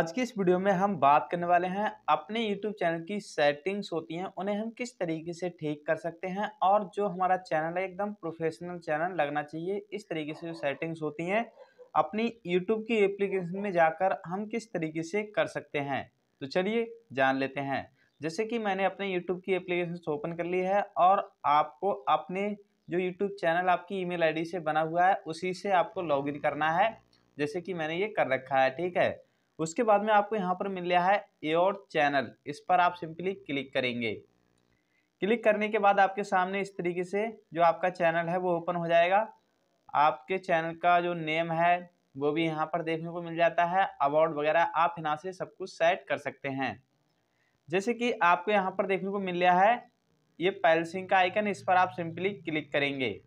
आज की इस वीडियो में हम बात करने वाले हैं अपने YouTube चैनल की सेटिंग्स होती हैं उन्हें हम किस तरीके से ठीक कर सकते हैं और जो हमारा चैनल है एकदम प्रोफेशनल चैनल लगना चाहिए इस तरीके से जो सेटिंग्स होती हैं अपनी YouTube की एप्लीकेशन में जाकर हम किस तरीके से कर सकते हैं तो चलिए जान लेते हैं जैसे कि मैंने अपने यूट्यूब की एप्लीकेशन ओपन कर ली है और आपको अपने जो यूट्यूब चैनल आपकी ई मेल से बना हुआ है उसी से आपको लॉग करना है जैसे कि मैंने ये कर रखा है ठीक है उसके बाद में आपको यहाँ पर मिल गया है योर चैनल इस पर आप सिंपली क्लिक करेंगे क्लिक करने के बाद आपके सामने इस तरीके से जो आपका चैनल है वो ओपन हो जाएगा आपके चैनल का जो नेम है वो भी यहाँ पर देखने को मिल जाता है अवार्ड वगैरह आप यहाँ से सब कुछ सेट कर सकते हैं जैसे कि आपको यहाँ पर देखने को मिल गया है ये पैलसिंग का आइकन इस पर आप सिंपली क्लिक करेंगे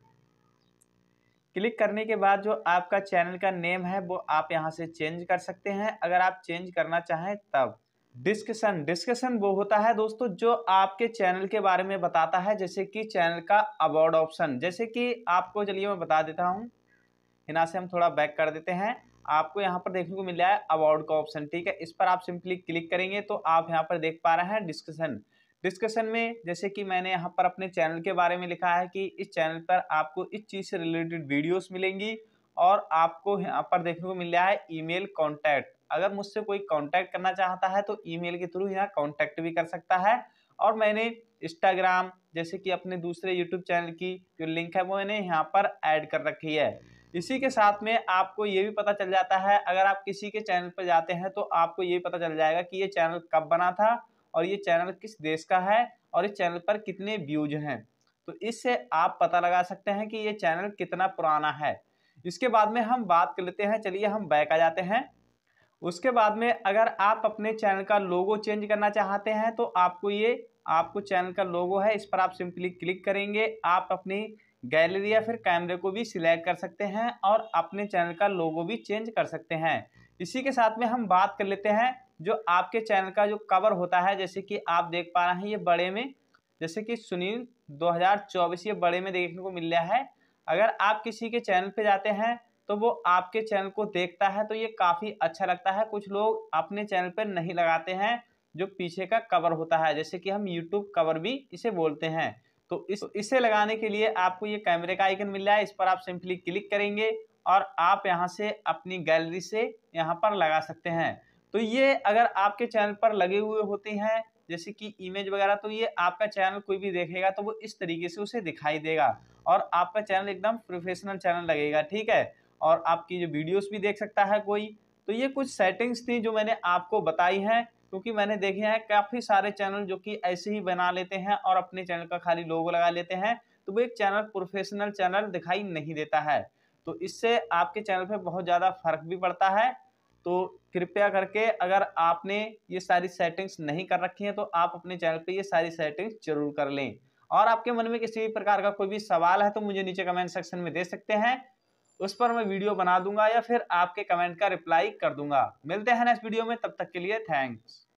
क्लिक करने के बाद जो आपका चैनल का नेम है वो आप यहाँ से चेंज कर सकते हैं अगर आप चेंज करना चाहें तब डिस्कशन डिस्कशन वो होता है दोस्तों जो आपके चैनल के बारे में बताता है जैसे कि चैनल का अवार्ड ऑप्शन जैसे कि आपको चलिए मैं बता देता हूँ हिना से हम थोड़ा बैक कर देते हैं आपको यहाँ पर देखने को मिल रहा है अवार्ड का ऑप्शन ठीक है इस पर आप सिंपली क्लिक करेंगे तो आप यहाँ पर देख पा रहे हैं डिस्कशन डिस्कशन में जैसे कि मैंने यहाँ पर अपने चैनल के बारे में लिखा है कि इस चैनल पर आपको इस चीज़ से रिलेटेड वीडियोस मिलेंगी और आपको यहाँ पर देखने को मिल रहा है ईमेल कांटेक्ट अगर मुझसे कोई कांटेक्ट करना चाहता है तो ईमेल के थ्रू यहाँ कांटेक्ट भी कर सकता है और मैंने इंस्टाग्राम जैसे कि अपने दूसरे यूट्यूब चैनल की जो लिंक है वो मैंने यहाँ पर ऐड कर रखी है इसी के साथ में आपको ये भी पता चल जाता है अगर आप किसी के चैनल पर जाते हैं तो आपको ये पता चल जाएगा कि ये चैनल कब बना था और ये चैनल किस देश का है और इस चैनल पर कितने व्यूज हैं तो इससे आप पता लगा सकते हैं कि ये चैनल कितना पुराना है इसके बाद में हम बात कर लेते हैं चलिए हम बैक आ जाते हैं उसके बाद में अगर आप अपने चैनल का लोगो चेंज करना चाहते हैं तो आपको ये आपको चैनल का लोगो है इस पर आप सिंपली क्लिक करेंगे आप अपनी गैलरी या फिर कैमरे को भी सिलेक्ट कर सकते हैं और अपने चैनल का लोगो भी चेंज कर सकते हैं इसी के साथ में हम बात कर लेते हैं जो आपके चैनल का जो कवर होता है जैसे कि आप देख पा रहे हैं ये बड़े में जैसे कि सुनील 2024 ये बड़े में देखने को मिल रहा है अगर आप किसी के चैनल पे जाते हैं तो वो आपके चैनल को देखता है तो ये काफ़ी अच्छा लगता है कुछ लोग अपने चैनल पर नहीं लगाते हैं जो पीछे का कवर होता है जैसे कि हम यूट्यूब कवर भी इसे बोलते हैं तो इस इसे लगाने के लिए आपको ये कैमरे का आइकन मिल रहा है इस पर आप सिंपली क्लिक करेंगे और आप यहाँ से अपनी गैलरी से यहाँ पर लगा सकते हैं तो ये अगर आपके चैनल पर लगे हुए होते हैं जैसे कि इमेज वगैरह तो ये आपका चैनल कोई भी देखेगा तो वो इस तरीके से उसे दिखाई देगा और आपका चैनल एकदम प्रोफेशनल चैनल लगेगा ठीक है और आपकी जो वीडियोस भी देख सकता है कोई तो ये कुछ सेटिंग्स थी जो मैंने आपको बताई हैं क्योंकि मैंने देखे हैं काफ़ी सारे चैनल जो कि ऐसे ही बना लेते हैं और अपने चैनल का खाली लोगो लगा लेते हैं तो वो एक चैनल प्रोफेशनल चैनल दिखाई नहीं देता है तो इससे आपके चैनल पे बहुत ज़्यादा फर्क भी पड़ता है तो कृपया करके अगर आपने ये सारी सेटिंग्स नहीं कर रखी हैं तो आप अपने चैनल पे ये सारी सेटिंग्स जरूर कर लें और आपके मन में किसी भी प्रकार का कोई भी सवाल है तो मुझे नीचे कमेंट सेक्शन में दे सकते हैं उस पर मैं वीडियो बना दूंगा या फिर आपके कमेंट का रिप्लाई कर दूंगा मिलते हैं नेक्स्ट वीडियो में तब तक के लिए थैंक्स